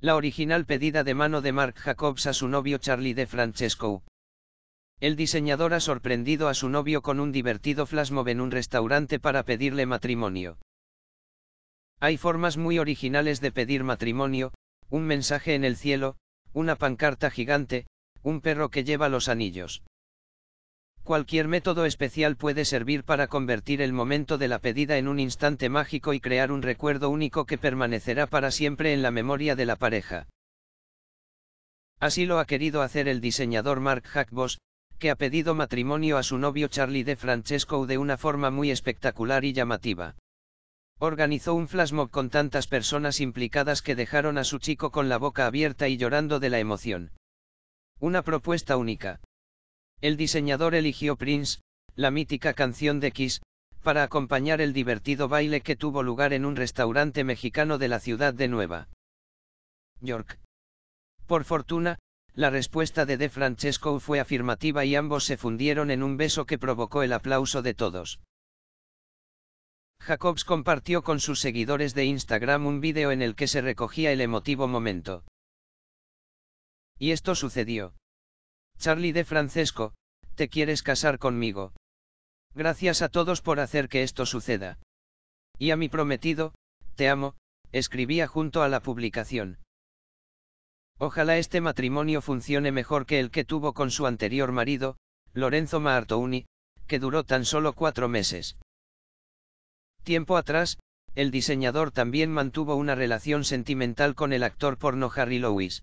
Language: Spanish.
La original pedida de mano de Mark Jacobs a su novio Charlie de Francesco. El diseñador ha sorprendido a su novio con un divertido flasmo en un restaurante para pedirle matrimonio. Hay formas muy originales de pedir matrimonio, un mensaje en el cielo, una pancarta gigante, un perro que lleva los anillos. Cualquier método especial puede servir para convertir el momento de la pedida en un instante mágico y crear un recuerdo único que permanecerá para siempre en la memoria de la pareja. Así lo ha querido hacer el diseñador Mark Hackboss, que ha pedido matrimonio a su novio Charlie de Francesco de una forma muy espectacular y llamativa. Organizó un flashmob con tantas personas implicadas que dejaron a su chico con la boca abierta y llorando de la emoción. Una propuesta única. El diseñador eligió Prince, la mítica canción de Kiss, para acompañar el divertido baile que tuvo lugar en un restaurante mexicano de la ciudad de Nueva York. Por fortuna, la respuesta de De Francesco fue afirmativa y ambos se fundieron en un beso que provocó el aplauso de todos. Jacobs compartió con sus seguidores de Instagram un vídeo en el que se recogía el emotivo momento. Y esto sucedió. Charlie de Francesco, te quieres casar conmigo. Gracias a todos por hacer que esto suceda. Y a mi prometido, te amo, escribía junto a la publicación. Ojalá este matrimonio funcione mejor que el que tuvo con su anterior marido, Lorenzo Martouni, que duró tan solo cuatro meses. Tiempo atrás, el diseñador también mantuvo una relación sentimental con el actor porno Harry Lewis.